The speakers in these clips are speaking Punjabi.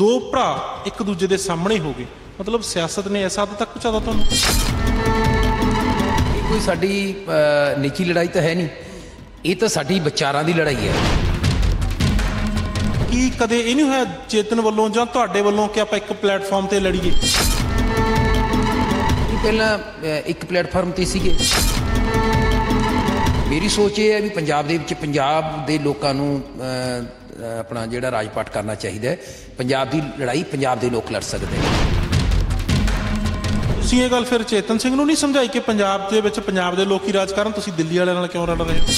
ਦੋ ਭਰਾ ਇੱਕ ਦੂਜੇ ਦੇ ਸਾਹਮਣੇ ਹੋ ਗਏ ਮਤਲਬ ਸਿਆਸਤ ਨੇ ਐਸਾ ਹੱਦ ਤੱਕ ਪਹੁੰਚਾਦਾ ਤੁਹਾਨੂੰ ਇਹ ਕੋਈ ਸਾਡੀ ਨਿੱਜੀ ਲੜਾਈ ਤਾਂ ਹੈ ਨਹੀਂ ਇਹ ਤਾਂ ਸਾਡੀ ਵਿਚਾਰਾਂ ਦੀ ਲੜਾਈ ਹੈ ਕੀ ਕਦੇ ਇਹ ਨਹੀਂ ਹੋਇਆ ਚੇਤਨ ਵੱਲੋਂ ਜਾਂ ਤੁਹਾਡੇ ਵੱਲੋਂ ਕਿ ਆਪਾਂ ਇੱਕ ਪਲੇਟਫਾਰਮ ਤੇ ਲੜੀਏ ਪਹਿਲਾਂ ਇੱਕ ਪਲੇਟਫਾਰਮ ਤੇ ਸੀਗੇ ਮੇਰੀ ਸੋਚ ਇਹ ਹੈ ਵੀ ਪੰਜਾਬ ਦੇ ਵਿੱਚ ਪੰਜਾਬ ਦੇ ਲੋਕਾਂ ਨੂੰ ਆਪਣਾ ਜਿਹੜਾ ਰਾਜਪਾਟ ਕਰਨਾ ਚਾਹੀਦਾ ਹੈ ਪੰਜਾਬ ਦੀ ਲੜਾਈ ਪੰਜਾਬ ਦੇ ਲੋਕ ਲੜ ਸਕਦੇ ਨੇ ਤੁਸੀਂ ਇਹ ਗੱਲ ਫਿਰ ਚੇਤਨ ਸਿੰਘ ਨੂੰ ਨਹੀਂ ਸਮਝਾਈ ਕਿ ਪੰਜਾਬ ਦੇ ਵਿੱਚ ਪੰਜਾਬ ਦੇ ਲੋਕ ਹੀ ਰਾਜ ਕਰਨ ਤੁਸੀਂ ਦਿੱਲੀ ਵਾਲਿਆਂ ਨਾਲ ਕਿਉਂ ਲੜ ਰਹੇ ਹੋ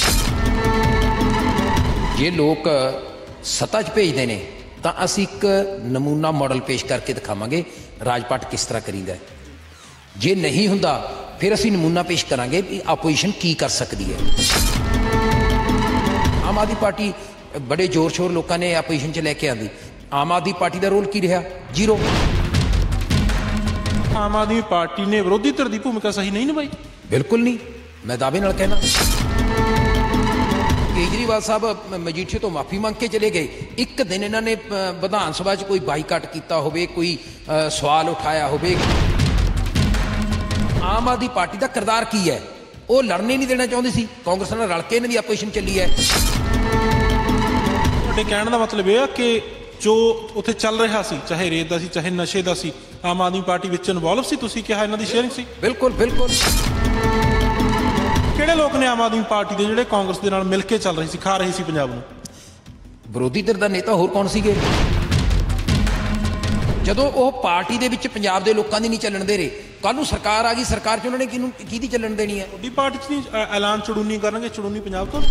ਜੇ ਲੋਕ ਸੱਤਾ 'ਚ ਭੇਜਦੇ ਨੇ ਤਾਂ ਅਸੀਂ ਇੱਕ ਨਮੂਨਾ ਮਾਡਲ ਪੇਸ਼ ਕਰਕੇ ਦਿਖਾਵਾਂਗੇ ਰਾਜਪਾਟ ਕਿਸ ਤਰ੍ਹਾਂ ਕਰੀਦਾ ਜੇ ਨਹੀਂ ਹੁੰਦਾ ਫਿਰ ਅਸੀਂ ਨਮੂਨਾ ਪੇਸ਼ ਕਰਾਂਗੇ ਕਿ ਆਪੋਜੀਸ਼ਨ ਕੀ ਕਰ ਸਕਦੀ ਹੈ ਆਮ ਆਦਮੀ ਪਾਰਟੀ ਬੜੇ ਜ਼ੋਰ ਸ਼ੋਰ ਲੋਕਾਂ ਨੇ ਆਪੋਜੀਸ਼ਨ 'ਚ ਲੈ ਕੇ ਆਂਦੀ ਆਮ ਆਦਮੀ ਪਾਰਟੀ ਦਾ ਰੋਲ ਕੀ ਰਿਹਾ ਜ਼ੀਰੋ ਆਮ ਆਦਮੀ ਪਾਰਟੀ ਨੇ ਵਿਰੋਧੀ ਧਿਰ ਦੀ ਭੂਮਿਕਾ ਸਹੀ ਨਹੀਂ ਨਿਭਾਈ ਬਿਲਕੁਲ ਨਹੀਂ ਮੈਂ ਦਾਅਵੇ ਨਾਲ ਕਹਿਣਾ ਕੇਜਰੀਵਾਲ ਸਾਹਿਬ ਮਜੀਠੇ ਤੋਂ ਮਾਫੀ ਮੰਗ ਕੇ ਚਲੇ ਗਏ ਇੱਕ ਦਿਨ ਇਹਨਾਂ ਨੇ ਵਿਧਾਨ ਸਭਾ 'ਚ ਕੋਈ ਬਾਈਕਾਟ ਕੀਤਾ ਹੋਵੇ ਕੋਈ ਸਵਾਲ ਉਠਾਇਆ ਹੋਵੇ ਆਮ ਆਦਮੀ ਪਾਰਟੀ ਦਾ ਕਿਰਦਾਰ ਕੀ ਹੈ ਉਹ ਲੜਨੇ ਨਹੀਂ ਦੇਣਾ ਚਾਹੁੰਦੀ ਸੀ ਕਾਂਗਰਸ ਨਾਲ ਰਲ ਕੇ ਇਹਨਾਂ ਦੀ ਆਪੋਜੀਸ਼ਨ ਚੱਲੀ ਹੈ ਤੁਹਾਡੇ ਕਹਿਣ ਦਾ ਮਤਲਬ ਇਹ ਆ ਕਿ ਜੋ ਉੱਥੇ ਚੱਲ ਰਿਹਾ ਸੀ ਚਾਹੇ ਰੇਤ ਦਾ ਸੀ ਚਾਹੇ ਨਸ਼ੇ ਦਾ ਸੀ ਆਮ ਆਦਮੀ ਪਾਰਟੀ ਵਿੱਚ ਇਨਵੋਲਵ ਸੀ ਤੁਸੀਂ ਕਿਹਾ ਇਹਨਾਂ ਦੀ ਸ਼ੇਅਰਿੰਗ ਸੀ ਬਿਲਕੁਲ ਬਿਲਕੁਲ ਕਿਹੜੇ ਲੋਕ ਨੇ ਆਮ ਆਦਮੀ ਪਾਰਟੀ ਦੇ ਜਿਹੜੇ ਕਾਂਗਰਸ ਦੇ ਨਾਲ ਮਿਲ ਕੇ ਚੱਲ ਰਹੀ ਸੀ ਖਾ ਰਹੀ ਸੀ ਪੰਜਾਬ ਨੂੰ ਵਿਰੋਧੀ ਧਿਰ ਦਾ ਨੇਤਾ ਹੋਰ ਕੌਣ ਸੀਗੇ ਜਦੋਂ ਉਹ ਪਾਰਟੀ ਦੇ ਵਿੱਚ ਪੰਜਾਬ ਦੇ ਲੋਕਾਂ ਦੀ ਨਹੀਂ ਚੱਲਣ ਦੇ ਰਹੇ ਕੱਲ ਨੂੰ ਸਰਕਾਰ ਆ ਗਈ ਸਰਕਾਰ 'ਚ ਉਹਨਾਂ ਨੇ ਕਿਹਨੂੰ ਕਿਹਦੀ ਚੱਲਣ ਦੇਣੀ ਹੈ ਤੁਹਾਡੀ ਪਾਰਟੀ 'ਚ ਨਹੀਂ ਐਲਾਨ ਚੜੂਨੀ ਕਰਨਗੇ ਚੜੂਨੀ ਪੰਜਾਬ ਤੋਂ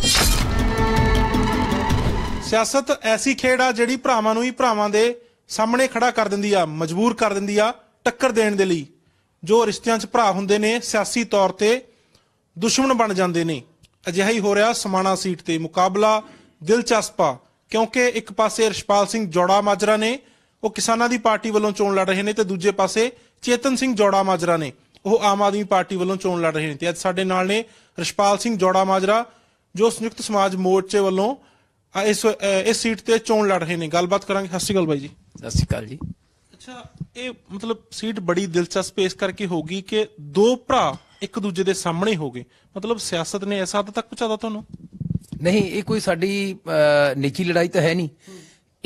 ਸਿਆਸਤ ਐਸੀ ਖੇਡ ਆ ਜਿਹੜੀ ਭਰਾਵਾਂ ਨੂੰ ਹੀ ਭਰਾਵਾਂ ਦੇ ਸਾਹਮਣੇ ਖੜਾ ਕਰ ਦਿੰਦੀ ਆ ਮਜਬੂਰ ਕਰ ਦਿੰਦੀ ਆ ਟੱਕਰ ਦੇਣ ਦੇ ਲਈ ਜੋ ਰਿਸ਼ਤਿਆਂ 'ਚ ਭਰਾ ਹੁੰਦੇ ਨੇ ਸਿਆਸੀ ਤੌਰ ਤੇ ਦੁਸ਼ਮਣ ਬਣ ਜਾਂਦੇ ਨੇ ਅਜਿਹਾ ਹੀ ਹੋ ਰਿਹਾ ਸਮਾਣਾ ਸੀਟ ਤੇ ਮੁਕਾਬਲਾ ਦਿਲਚਸਪਾ ਕਿਉਂਕਿ ਇੱਕ ਪਾਸੇ ਰਿਸ਼ਪਾਲ ਸਿੰਘ ਜੋੜਾ ਮਾਜਰਾ ਨੇ ਉਹ ਕਿਸਾਨਾਂ ਦੀ ਪਾਰਟੀ ਵੱਲੋਂ ਚੋਣ ਲੜ ਰਹੇ ਨੇ ਤੇ ਦੂਜੇ ਪਾਸੇ ਚੇਤਨ ਸਿੰਘ ਜੋੜਾ ਮਾਜਰਾ ਨੇ ਉਹ ਆਮ ਆਦਮੀ ਪਾਰਟੀ ਵੱਲੋਂ ਚੋਣ ਲੜ ਰਹੇ ਨੇ ਤੇ ਅੱਜ ਸਾਡੇ ਨਾਲ ਨੇ ਰਿਸ਼ਪਾਲ ਸਿੰਘ ਜੋੜਾ ਮਾਜਰਾ ਜੋ ਸੰਯੁਕਤ ਸਮਾਜ ਮੋਰਚੇ ਵੱਲੋਂ ਇਸ ਇਸ ਸੀਟ ਤੇ ਚੋਣ ਲੜ ਰਹੇ ਨੇ ਗੱਲਬਾਤ ਕਰਾਂਗੇ ਸਤਿ ਸ਼੍ਰੀ ਅਕਾਲ ਬਾਈ ਜੀ ਸਤਿ ਸ਼੍ਰੀ ਅਕਾਲ ਜੀ ਅੱਛਾ ਇਹ ਮਤਲਬ ਸੀਟ ਬੜੀ ਦਿਲਚਸਪ ਇਸ ਕਰਕੇ ਹੋਗੀ ਕਿ ਦੋ ਭਰਾ ਇੱਕ ਦੂਜੇ ਦੇ ਸਾਹਮਣੇ ਹੋਗੇ ਮਤਲਬ ਸਿਆਸਤ ਨੇ ਐਸਾ ਹੱਦ ਤੱਕ ਪਹੁੰਚਾਦਾ ਤੁਹਾਨੂੰ ਨਹੀਂ ਇਹ ਕੋਈ ਸਾਡੀ ਨਿੱਜੀ ਲੜਾਈ ਤਾਂ ਹੈ ਨਹੀਂ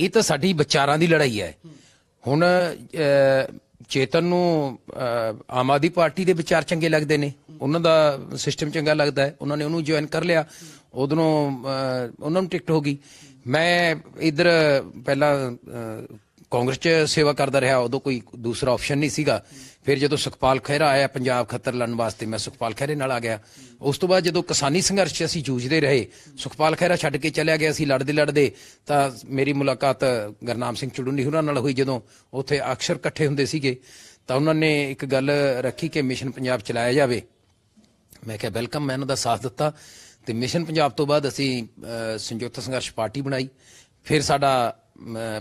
ਇਹ ਤਾਂ ਸਾਡੀ ਵਿਚਾਰਾਂ ਦੀ ਲੜਾਈ ਹੈ ਹੁਣ ਚੇਤਨ ਨੂੰ ਆਮ ਆਦੀ ਪਾਰਟੀ ਦੇ ਵਿਚਾਰ ਚੰਗੇ ਲੱਗਦੇ ਨੇ ਉਹਨਾਂ ਦਾ ਸਿਸਟਮ ਚੰਗਾ ਲੱਗਦਾ ਹੈ ਉਹਨਾਂ ਨੇ ਉਹਨੂੰ ਜੁਆਇਨ ਕਰ ਲਿਆ ਉਦੋਂ ਉਹਨਾਂ ਨੂੰ ਟਿਕਟ ਹੋ ਗਈ ਮੈਂ ਇਧਰ ਪਹਿਲਾਂ ਕਾਂਗਰਸ 'ਚ ਸੇਵਾ ਕਰਦਾ ਰਿਹਾ ਉਦੋਂ ਕੋਈ ਦੂਸਰਾ ਆਪਸ਼ਨ ਨਹੀਂ ਸੀਗਾ ਫਿਰ ਜਦੋਂ ਸੁਖਪਾਲ ਖਹਿਰਾ ਆਇਆ ਪੰਜਾਬ ਖੱਤਰ ਲੜਨ ਵਾਸਤੇ ਮੈਂ ਸੁਖਪਾਲ ਖਹਿਰੇ ਨਾਲ ਆ ਗਿਆ ਉਸ ਤੋਂ ਬਾਅਦ ਜਦੋਂ ਕਿਸਾਨੀ ਸੰਘਰਸ਼ 'ਚ ਅਸੀਂ ਜੂਝਦੇ ਰਹੇ ਸੁਖਪਾਲ ਖਹਿਰਾ ਛੱਡ ਕੇ ਚਲਿਆ ਗਿਆ ਅਸੀਂ ਲੜਦੇ ਲੜਦੇ ਤਾਂ ਮੇਰੀ ਮੁਲਾਕਾਤ ਗਰਨਾਮ ਸਿੰਘ ਚੜੁੰਨੀ ਹੁਣਾਂ ਨਾਲ ਹੋਈ ਜਦੋਂ ਉੱਥੇ ਅਕਸ਼ਰ ਇਕੱਠੇ ਹੁੰਦੇ ਸੀਗੇ ਤਾਂ ਉਹਨਾਂ ਨੇ ਇੱਕ ਗੱਲ ਰੱਖੀ ਕਿ ਮਿਸ਼ਨ ਪੰਜਾਬ ਚਲਾਇਆ ਜਾਵੇ ਮੈਂ ਕਿਹਾ ਵੈਲਕਮ ਮੈਂ ਉਹਨਾਂ ਦਾ ਸਾਥ ਦਿੱਤਾ ਤੇ ਮਿਸ਼ਨ ਪੰਜਾਬ ਤੋਂ ਬਾਅਦ ਅਸੀਂ ਸੰਯੁਕਤ ਸੰਘਰਸ਼ ਪਾਰਟੀ ਬਣਾਈ ਫਿਰ ਸਾਡਾ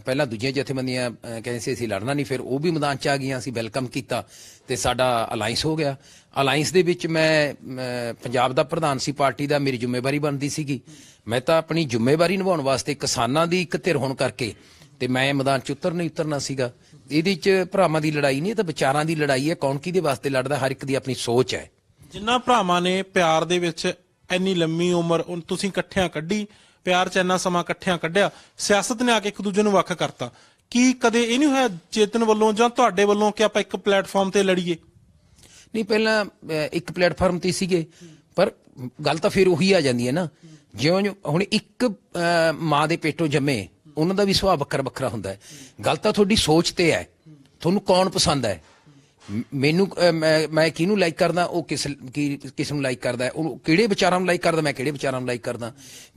ਪਹਿਲਾਂ ਦੂਜੀਆਂ ਜਥੇਬੰਦੀਆਂ ਕਹਿੰਦੇ ਸੀ ਅਸੀਂ ਲੜਨਾ ਨਹੀਂ ਫਿਰ ਉਹ ਵੀ ਮੈਦਾਨ 'ਚ ਆ ਗਈਆਂ ਅਸੀਂ ਵੈਲਕਮ ਕੀਤਾ ਤੇ ਸਾਡਾ ਅਲਾਈਅੰਸ ਹੋ ਗਿਆ ਅਲਾਈਅੰਸ ਦੇ ਵਿੱਚ ਮੈਂ ਪੰਜਾਬ ਦਾ ਪ੍ਰਧਾਨ ਸੀ ਪਾਰਟੀ ਦਾ ਮੇਰੀ ਜ਼ਿੰਮੇਵਾਰੀ ਬਣਦੀ ਸੀਗੀ ਮੈਂ ਤਾਂ ਆਪਣੀ ਜ਼ਿੰਮੇਵਾਰੀ ਨਿਭਾਉਣ ਵਾਸਤੇ ਕਿਸਾਨਾਂ ਦੀ ਇੱਕ ਧਿਰ ਹੋਣ ਕਰਕੇ ਤੇ ਮੈਂ ਮੈਦਾਨ 'ਚ ਉਤਰ ਨਹੀਂ ਉਤਰਨਾ ਸੀਗਾ ਇਹਦੇ 'ਚ ਭਰਾਵਾਂ ਦੀ ਲੜਾਈ ਨਹੀਂ ਇਹ ਤਾਂ ਵਿਚਾਰਾਂ ਦੀ ਲੜਾਈ ਹੈ ਕੌਣ ਕਿਹਦੇ ਵਾਸਤੇ ਲੜਦਾ ਹਰ ਇੱਕ ਦੀ ਆਪਣੀ ਸੋਚ ਹੈ ਜਿੰਨਾ ਭਰਾਵਾਂ ਨੇ ਪਿਆਰ ਦੇ ਵਿੱਚ ਇੰਨੀ ਲੰਮੀ ਉਮਰ ਉਹ ਤੁਸੀਂ ਇਕੱਠਿਆਂ ਕੱਢੀ ਪਿਆਰ ਚ ਇੰਨਾ ਸਮਾਂ ਇਕੱਠਿਆਂ ਕੱਢਿਆ ਸਿਆਸਤ ਨੇ ਆ ਕੇ ਇੱਕ ਦੂਜੇ ਨੂੰ ਵੱਖ ਕਰਤਾ ਕੀ ਕਦੇ ਇਹ ਨਹੀਂ ਹੋਇਆ ਚੇਤਨ ਵੱਲੋਂ ਜਾਂ ਤੁਹਾਡੇ ਵੱਲੋਂ ਕਿ ਆਪਾਂ ਇੱਕ ਪਲੇਟਫਾਰਮ ਤੇ ਲੜੀਏ ਨਹੀਂ ਪਹਿਲਾਂ ਇੱਕ ਪਲੇਟਫਾਰਮ ਤੇ ਸੀਗੇ ਪਰ ਗੱਲ ਤਾਂ ਫਿਰ ਉਹੀ ਆ ਜਾਂਦੀ ਹੈ ਨਾ ਜਿਉਂ ਹੁਣ ਇੱਕ ਮਾਂ ਦੇ ਪੇਟੋਂ ਜੰਮੇ ਉਹਨਾਂ ਦਾ ਵੀ ਸੁਭਾਅ ਵੱਖਰ ਵੱਖਰਾ ਹੁੰਦਾ ਹੈ ਗੱਲ ਤਾਂ ਤੁਹਾਡੀ ਸੋਚ ਤੇ ਹੈ ਤੁਹਾਨੂੰ ਕੌਣ ਪਸੰਦ ਹੈ ਮੈਨੂੰ ਮੈਂ ਕਿਹਨੂੰ ਲਾਈਕ ਕਰਦਾ ਉਹ ਕਿਸ ਕਿਸ ਨੂੰ ਲਾਈਕ ਕਰਦਾ ਉਹ ਕਿਹੜੇ ਵਿਚਾਰਾਂ ਨੂੰ ਲਾਈਕ ਕਰਦਾ ਮੈਂ ਕਿਹੜੇ ਵਿਚਾਰਾਂ ਨੂੰ ਲਾਈਕ ਕਰਦਾ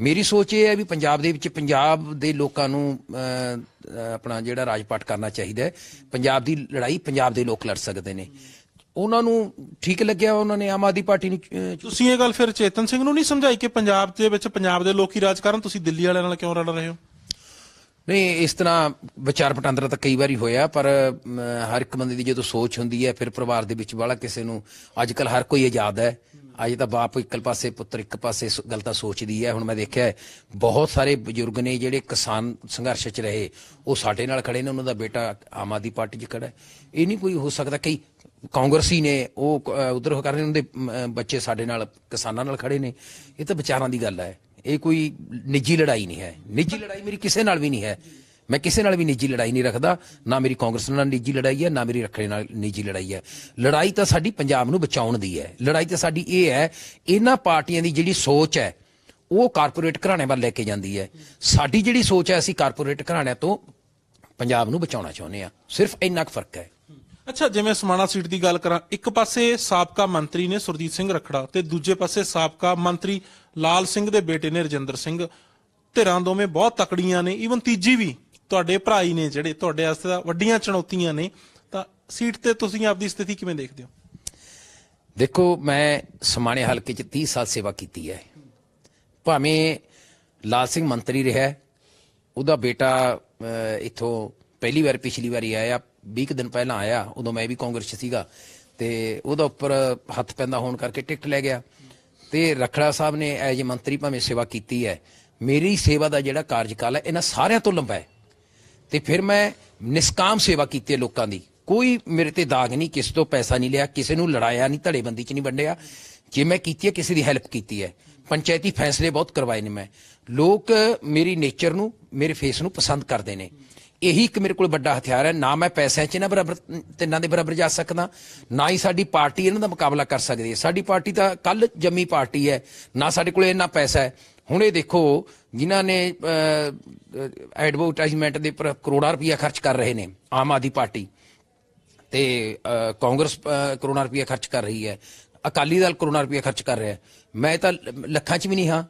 ਮੇਰੀ ਸੋਚ ਇਹ ਹੈ ਵੀ ਪੰਜਾਬ ਦੇ ਵਿੱਚ ਪੰਜਾਬ ਦੇ ਲੋਕਾਂ ਨੂੰ ਆਪਣਾ ਜਿਹੜਾ ਰਾਜਪਾਟ ਕਰਨਾ ਚਾਹੀਦਾ ਹੈ ਪੰਜਾਬ ਦੀ ਲੜਾਈ ਪੰਜਾਬ ਦੇ ਲੋਕ ਲੜ ਸਕਦੇ ਨੇ ਉਹਨਾਂ ਨੂੰ ਠੀਕ ਲੱਗਿਆ ਉਹਨਾਂ ਨੇ ਆਮ ਆਦੀ ਪਾਰਟੀ ਨੂੰ ਤੁਸੀਂ ਇਹ ਗੱਲ ਫਿਰ ਚੇਤਨ ਸਿੰਘ ਨੂੰ ਨਹੀਂ ਸਮਝਾਈ ਕਿ ਪੰਜਾਬ ਦੇ ਵਿੱਚ ਪੰਜਾਬ ਦੇ ਲੋਕ ਹੀ ਰਾਜ ਕਰਨ ਤੁਸੀਂ ਦਿੱਲੀ ਵਾਲਿਆਂ ਨਾਲ ਕਿਉਂ ਰਲ ਰਹੇ ਹੋ ਨਹੀਂ ਇਸ ਤਰ੍ਹਾਂ ਵਿਚਾਰ ਪਟਾਂਦਰਾ ਤਾਂ ਕਈ ਵਾਰੀ ਹੋਇਆ ਪਰ ਹਰ ਇੱਕ ਬੰਦੇ ਦੀ ਜਦੋਂ ਸੋਚ ਹੁੰਦੀ ਹੈ ਫਿਰ ਪਰਿਵਾਰ ਦੇ ਵਿੱਚ ਵਾਲਾ ਕਿਸੇ ਨੂੰ ਅੱਜ ਕੱਲ ਹਰ ਕੋਈ ਆਜ਼ਾਦ ਹੈ ਅੱਜ ਤਾਂ ਬਾਪ ਇੱਕਲ ਪਾਸੇ ਪੁੱਤਰ ਇੱਕ ਪਾਸੇ ਗੱਲ ਤਾਂ ਸੋਚਦੀ ਹੈ ਹੁਣ ਮੈਂ ਦੇਖਿਆ ਬਹੁਤ ਸਾਰੇ ਬਜ਼ੁਰਗ ਨੇ ਜਿਹੜੇ ਕਿਸਾਨ ਸੰਘਰਸ਼ 'ਚ ਰਹੇ ਉਹ ਸਾਡੇ ਨਾਲ ਖੜੇ ਨੇ ਉਹਨਾਂ ਦਾ ਬੇਟਾ ਆਮ ਆਦੀ ਪਾਰਟੀ 'ਚ ਖੜਾ ਇਹ ਨਹੀਂ ਕੋਈ ਹੋ ਸਕਦਾ ਕਈ ਕਾਂਗਰਸੀ ਨੇ ਉਹ ਉਧਰ ਹੋ ਕਰ ਰਹੇ ਉਹਦੇ ਬੱਚੇ ਸਾਡੇ ਨਾਲ ਕਿਸਾਨਾਂ ਨਾਲ ਖੜੇ ਨੇ ਇਹ ਤਾਂ ਵਿਚਾਰਾਂ ਦੀ ਗੱਲ ਹੈ ਇਹ ਕੋਈ ਨਿੱਜੀ ਲੜਾਈ ਨਹੀਂ ਹੈ ਨਿੱਜੀ ਲੜਾਈ ਮੇਰੀ ਕਿਸੇ ਨਾਲ ਵੀ ਨਹੀਂ ਹੈ ਮੈਂ ਕਿਸੇ ਨਾਲ ਵੀ ਨਿੱਜੀ ਲੜਾਈ ਨਹੀਂ ਰੱਖਦਾ ਨਾ ਮੇਰੀ ਕਾਂਗਰਸ ਨਾਲ ਨਿੱਜੀ ਲੜਾਈ ਹੈ ਨਾ ਮੇਰੀ ਰੱਖੜੇ ਨਾਲ ਨਿੱਜੀ ਲੜਾਈ ਹੈ ਲੜਾਈ ਤਾਂ ਸਾਡੀ ਪੰਜਾਬ ਨੂੰ ਬਚਾਉਣ ਦੀ ਹੈ ਲੜਾਈ ਤਾਂ ਸਾਡੀ ਇਹ ਹੈ ਇਹਨਾਂ ਪਾਰਟੀਆਂ ਦੀ ਜਿਹੜੀ ਸੋਚ ਹੈ ਉਹ ਕਾਰਪੋਰੇਟ ਘਰਾਣੇ ਵੱਲ ਲੈ ਕੇ ਜਾਂਦੀ ਹੈ ਸਾਡੀ ਜਿਹੜੀ ਸੋਚ ਹੈ ਅਸੀਂ ਕਾਰਪੋਰੇਟ ਘਰਾਣਿਆਂ ਤੋਂ ਪੰਜਾਬ ਨੂੰ ਬਚਾਉਣਾ ਚਾਹੁੰਦੇ ਆ ਸਿਰਫ ਇੰਨਾ ਕੁ ਫਰਕ ਹੈ ਅੱਛਾ ਜਿਵੇਂ ਸਮਾਣਾ ਸੀਟ ਦੀ ਗੱਲ ਕਰਾਂ ਇੱਕ ਪਾਸੇ ਸਾਬਕਾ ਮੰਤਰੀ ਨੇ ਸੁਰਜੀਤ ਸਿੰਘ ਰਖੜਾ ਤੇ ਦੂਜੇ ਪਾਸੇ ਸਾਬਕਾ ਮੰਤਰੀ ਲਾਲ ਸਿੰਘ ਦੇ ਬੇਟੇ ਨੇ ਰਜਿੰਦਰ ਸਿੰਘ ਧਿਰਾਂ ਦੋਵੇਂ ਬਹੁਤ ਤਕੜੀਆਂ ਨੇ ਇਵਨ ਤੀਜੀ ਵੀ ਤੁਹਾਡੇ ਭਰਾਈ ਨੇ ਜਿਹੜੇ ਤੁਹਾਡੇ ਵਾਸਤੇ ਵੱਡੀਆਂ ਚੁਣੌਤੀਆਂ ਨੇ ਤਾਂ ਸੀਟ ਤੇ ਤੁਸੀਂ ਆਪਦੀ ਸਥਿਤੀ ਕਿਵੇਂ ਦੇਖਦੇ ਹੋ ਦੇਖੋ ਮੈਂ ਸਮਾਣੇ ਹਲਕੇ 'ਚ 30 ਸਾਲ ਸੇਵਾ ਕੀਤੀ ਹੈ ਭਾਵੇਂ ਲਾਲ ਸਿੰਘ ਮੰਤਰੀ ਰਿਹਾ ਉਹਦਾ ਬੇਟਾ ਇੱਥੋਂ ਪਹਿਲੀ ਵਾਰ ਪਿਛਲੀ ਵਾਰੀ ਆਇਆ 20 ਦਿਨ ਪਹਿਲਾਂ ਆਇਆ ਉਦੋਂ ਮੈਂ ਵੀ ਕਾਂਗਰਸ 'ਚ ਸੀਗਾ ਤੇ ਉਹਦਾ ਉੱਪਰ ਹੱਥ ਪੈਂਦਾ ਹੋਣ ਕਰਕੇ ਟਿਕਟ ਲੈ ਗਿਆ ਤੇ ਰਖੜਾ ਸਾਹਿਬ ਨੇ ਐਜ ਮੰਤਰੀ ਭਾਵੇਂ ਸੇਵਾ ਕੀਤੀ ਹੈ ਮੇਰੀ ਸੇਵਾ ਦਾ ਜਿਹੜਾ ਕਾਰਜਕਾਲ ਹੈ ਇਹਨਾਂ ਸਾਰਿਆਂ ਤੋਂ ਲੰਬਾ ਹੈ ਤੇ ਫਿਰ ਮੈਂ ਨਿਸਕਾਮ ਸੇਵਾ ਕੀਤੀ ਹੈ ਲੋਕਾਂ ਦੀ ਕੋਈ ਮੇਰੇ ਤੇ ਦਾਗ ਨਹੀਂ ਕਿਸੇ ਤੋਂ ਪੈਸਾ ਨਹੀਂ ਲਿਆ ਕਿਸੇ ਨੂੰ ਲੜਾਇਆ ਨਹੀਂ ਧੜੇਬੰਦੀ 'ਚ ਨਹੀਂ ਵੰਡਿਆ ਜੇ ਮੈਂ ਕੀਤੀ ਹੈ ਕਿਸੇ ਦੀ ਹੈਲਪ ਕੀਤੀ ਹੈ ਪੰਚਾਇਤੀ ਫੈਸਲੇ ਬਹੁਤ ਕਰਵਾਏ ਨੇ ਮੈਂ ਲੋਕ ਮੇਰੀ ਨੇਚਰ ਨੂੰ ਮੇਰੇ ਫੇਸ ਨੂੰ ਪਸੰਦ ਕਰਦੇ ਨੇ ਇਹੀ ਇੱਕ ਮੇਰੇ ਕੋਲ ਵੱਡਾ ਹਥਿਆਰ ਹੈ ਨਾ ਮੈਂ ਪੈਸਿਆਂ 'ਚ ਇਹਨਾਂ ਬਰਾਬਰ ਤਿੰਨਾਂ ਦੇ ਬਰਾਬਰ ਜਾ ਸਕਦਾ ਨਾ ਹੀ ਸਾਡੀ ਪਾਰਟੀ ਇਹਨਾਂ ਦਾ ਮੁਕਾਬਲਾ ਕਰ ਸਕਦੀ ਹੈ ਸਾਡੀ ਪਾਰਟੀ ਤਾਂ ਕੱਲ ਜੰਮੀ ਪਾਰਟੀ ਹੈ ਨਾ ਸਾਡੇ ਕੋਲ ਇਹਨਾਂ ਪੈਸਾ ਹੈ ਹੁਣ ਇਹ ਦੇਖੋ ਜਿਨ੍ਹਾਂ ਨੇ ਐਡਵਰਟਾਈਜ਼ਮੈਂਟ ਦੇ ਉੱਪਰ ਕਰੋੜਾਂ ਰੁਪਏ ਖਰਚ ਕਰ ਰਹੇ ਨੇ ਆਮ ਆਦੀ ਪਾਰਟੀ ਤੇ ਕਾਂਗਰਸ ਕਰੋੜਾਂ ਰੁਪਏ ਖਰਚ ਕਰ ਰਹੀ ਹੈ ਅਕਾਲੀ ਦਲ ਕਰੋੜਾਂ ਰੁਪਏ ਖਰਚ ਕਰ ਰਿਹਾ ਹੈ ਮੈਂ ਤਾਂ ਲੱਖਾਂ 'ਚ ਵੀ ਨਹੀਂ ਹਾਂ